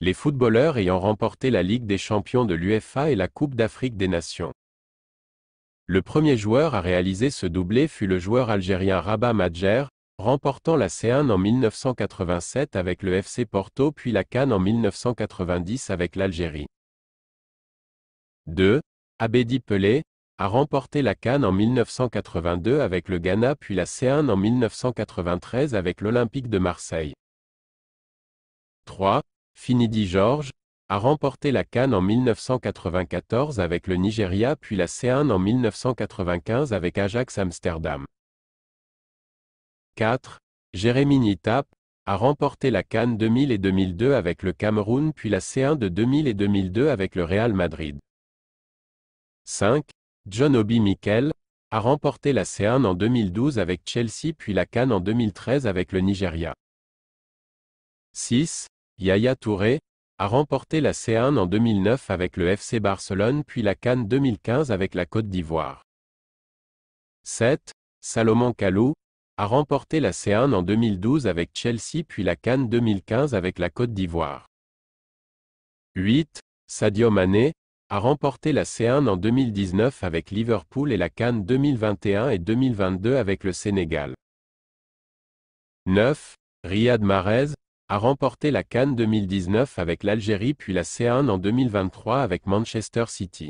les footballeurs ayant remporté la Ligue des champions de l'UEFA et la Coupe d'Afrique des Nations. Le premier joueur à réaliser ce doublé fut le joueur algérien Rabat Madjer, remportant la C1 en 1987 avec le FC Porto puis la Cannes en 1990 avec l'Algérie. 2. Abedi Pelé a remporté la Cannes en 1982 avec le Ghana puis la C1 en 1993 avec l'Olympique de Marseille. 3. Finidi George, a remporté la Cannes en 1994 avec le Nigeria puis la C1 en 1995 avec Ajax Amsterdam. 4. Jérémy Nitap, a remporté la Cannes 2000 et 2002 avec le Cameroun puis la C1 de 2000 et 2002 avec le Real Madrid. 5. John Obi Mikel, a remporté la C1 en 2012 avec Chelsea puis la Cannes en 2013 avec le Nigeria. 6. Yaya Touré, a remporté la C1 en 2009 avec le FC Barcelone puis la Cannes 2015 avec la Côte d'Ivoire. 7. Salomon Kalou, a remporté la C1 en 2012 avec Chelsea puis la Cannes 2015 avec la Côte d'Ivoire. 8. Sadio Mané, a remporté la C1 en 2019 avec Liverpool et la Cannes 2021 et 2022 avec le Sénégal. 9. Riyad Mahrez, a remporté la Cannes 2019 avec l'Algérie puis la C1 en 2023 avec Manchester City.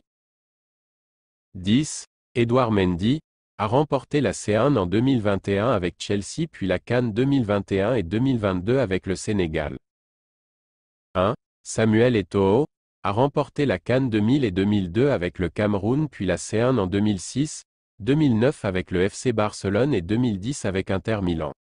10. Edouard Mendy a remporté la C1 en 2021 avec Chelsea puis la Cannes 2021 et 2022 avec le Sénégal. 1. Samuel Eto'o a remporté la Cannes 2000 et 2002 avec le Cameroun puis la C1 en 2006, 2009 avec le FC Barcelone et 2010 avec Inter Milan.